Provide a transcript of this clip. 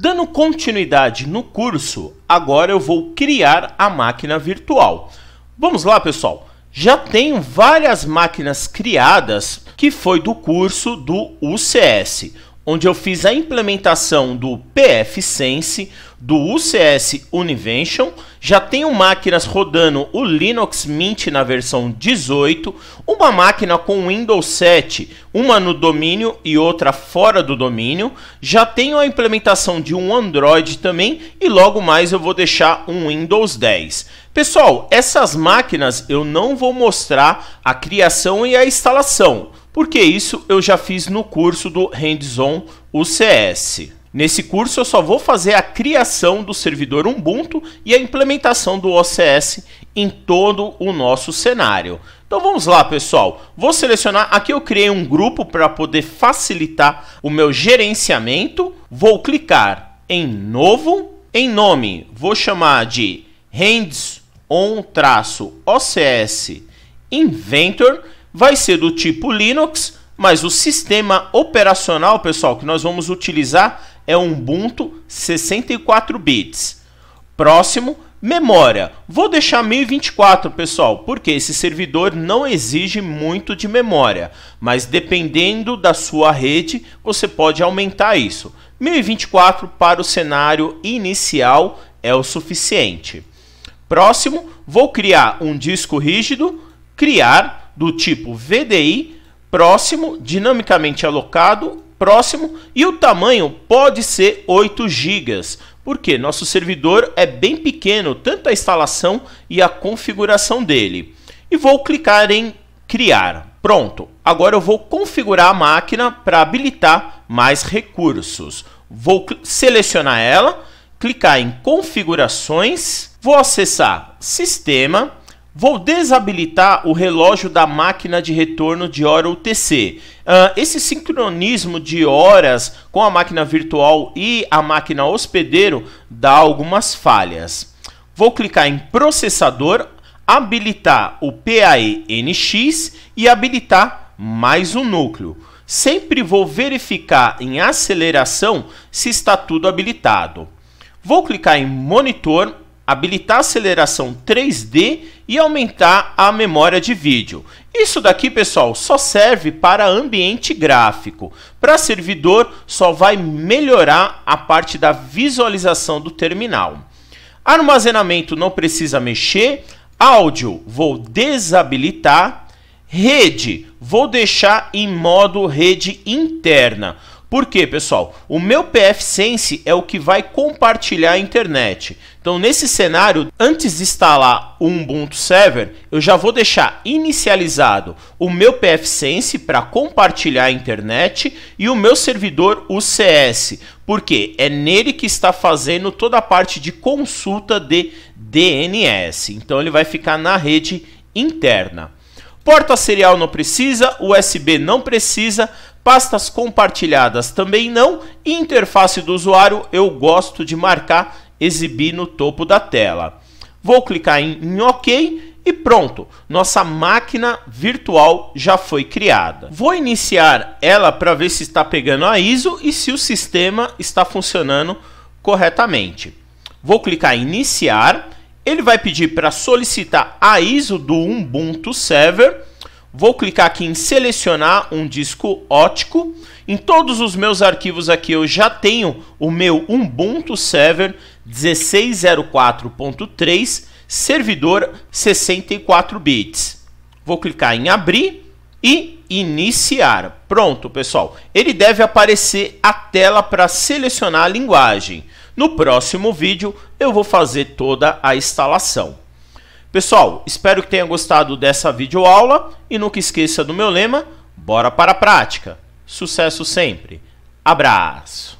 Dando continuidade no curso, agora eu vou criar a máquina virtual. Vamos lá, pessoal. Já tenho várias máquinas criadas que foi do curso do UCS onde eu fiz a implementação do PF Sense, do UCS Univention, já tenho máquinas rodando o Linux Mint na versão 18, uma máquina com Windows 7, uma no domínio e outra fora do domínio, já tenho a implementação de um Android também e logo mais eu vou deixar um Windows 10. Pessoal, essas máquinas eu não vou mostrar a criação e a instalação porque isso eu já fiz no curso do Hands-on UCS. Nesse curso eu só vou fazer a criação do servidor Ubuntu e a implementação do OCS em todo o nosso cenário. Então vamos lá, pessoal. Vou selecionar, aqui eu criei um grupo para poder facilitar o meu gerenciamento. Vou clicar em novo, em nome, vou chamar de hands on-ocs inventor vai ser do tipo Linux, mas o sistema operacional, pessoal, que nós vamos utilizar é um Ubuntu 64 bits. Próximo, memória. Vou deixar 1024, pessoal, porque esse servidor não exige muito de memória, mas dependendo da sua rede, você pode aumentar isso. 1024 para o cenário inicial é o suficiente. Próximo, vou criar um disco rígido, criar do tipo VDI, próximo, dinamicamente alocado, próximo e o tamanho pode ser 8 GB, porque nosso servidor é bem pequeno, tanto a instalação e a configuração dele. E vou clicar em criar. Pronto, agora eu vou configurar a máquina para habilitar mais recursos. Vou selecionar ela, clicar em configurações, vou acessar sistema Vou desabilitar o relógio da máquina de retorno de hora UTC. Uh, ah, esse sincronismo de horas com a máquina virtual e a máquina hospedeiro dá algumas falhas. Vou clicar em processador, habilitar o PAE-NX e habilitar mais um núcleo. Sempre vou verificar em aceleração se está tudo habilitado. Vou clicar em monitor, habilitar a aceleração 3D e aumentar a memória de vídeo. Isso daqui, pessoal, só serve para ambiente gráfico. Para servidor, só vai melhorar a parte da visualização do terminal. Armazenamento não precisa mexer. Áudio, vou desabilitar. Rede, vou deixar em modo rede interna. Por quê, pessoal? O meu PF Sense é o que vai compartilhar a internet. Então, nesse cenário, antes de instalar o Ubuntu Server, eu já vou deixar inicializado o meu PF Sense para compartilhar a internet e o meu servidor UCS, porque é nele que está fazendo toda a parte de consulta de DNS. Então, ele vai ficar na rede interna. Porta serial não precisa, USB não precisa, pastas compartilhadas também não, interface do usuário eu gosto de marcar exibir no topo da tela. Vou clicar em, em OK e pronto, nossa máquina virtual já foi criada. Vou iniciar ela para ver se está pegando a ISO e se o sistema está funcionando corretamente. Vou clicar em iniciar, ele vai pedir para solicitar a ISO do Ubuntu Server Vou clicar aqui em selecionar um disco ótico. Em todos os meus arquivos aqui eu já tenho o meu Ubuntu Server 1604.3 servidor 64 bits. Vou clicar em abrir e iniciar. Pronto, pessoal. Ele deve aparecer a tela para selecionar a linguagem. No próximo vídeo eu vou fazer toda a instalação. Pessoal, espero que tenha gostado dessa videoaula e nunca esqueça do meu lema, bora para a prática. Sucesso sempre. Abraço!